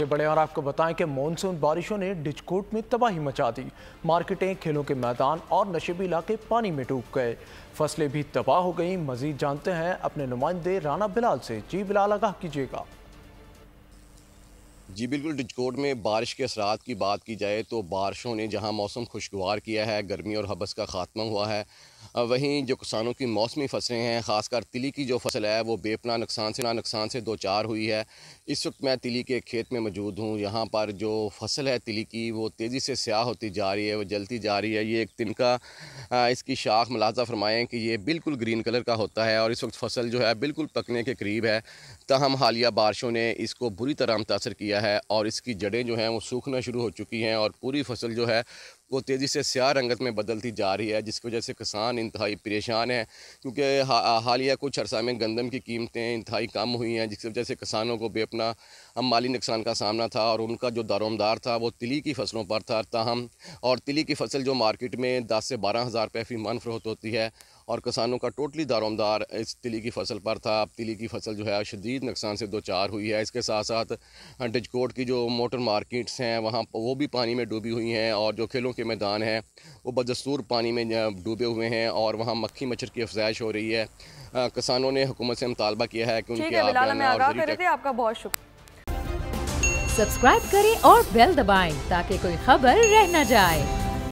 ये बड़े और आपको बताएं कि मानसून बारिशों ने डिचकोट में तबाही मचा दी मार्केटें खेलों के मैदान और नशेबी इलाके पानी में डूब गए फसलें भी तबाह हो गई मजीद जानते हैं अपने नुमाइंदे राना बिलाल से जी बिलाल आगाह कीजिएगा जी बिल्कुल डिचकोट में बारिश के असरात की बात की जाए तो बारिशों ने जहां मौसम खुशगवार किया है गर्मी और हबस का खात्मा हुआ है वहीं जो किसानों की मौसमी फसलें हैं ख़ासकर तिली की जो फसल है वो बेपना नुकसान से ना नुकसान से दो चार हुई है इस वक्त मैं तिली के खेत में मौजूद हूँ यहाँ पर जो फसल है तिली की वो तेज़ी से स्याह होती जा रही है वो जलती जा रही है ये एक तिनका इसकी शाख मुलाजा फरमाएँ कि ये बिल्कुल ग्रीन कलर का होता है और इस वक्त फसल जो है बिल्कुल पकने के करीब है तहम हालिया बारिशों ने इसको बुरी तरह मुतासर किया है और इसकी जड़ें जो हैं वो सूखना शुरू हो चुकी हैं और पूरी फसल जो है वो तेज़ी से स्या रंगत में बदलती जा रही है जिसकी वजह से किसान इंतहाई परेशान है क्योंकि हालिया कुछ अरसा में गंदम की कीमतें इंतहाई कम हुई हैं जिसकी वजह से किसानों को भी अपना माली नुकसान का सामना था और उनका जो दारोमदार था वो तिली की फसलों पर था ताहम और तिली की फसल जो मार्केट में दस से बारह हज़ार रुपये फी मन फरोत होती है और किसानों का टोटली दारोमदार इस तिली की फसल पर था अब तिली की फसल जो है शदीद नुकसान से दो चार हुई है इसके साथ साथ डिजकोट की जो मोटर मार्केट्स हैं वहाँ वो भी पानी में डूबी हुई हैं और जो खेलों के मैदान हैं वो बदस्तूर पानी में डूबे हुए हैं और वहाँ मक्खी मच्छर की अफजाइश हो रही है किसानों ने हुकूमत से मुतालबा किया है कि उनके आपका बहुत शुक्रिया सब्सक्राइब करें और बेल दबाए ताकि कोई खबर रह न जाए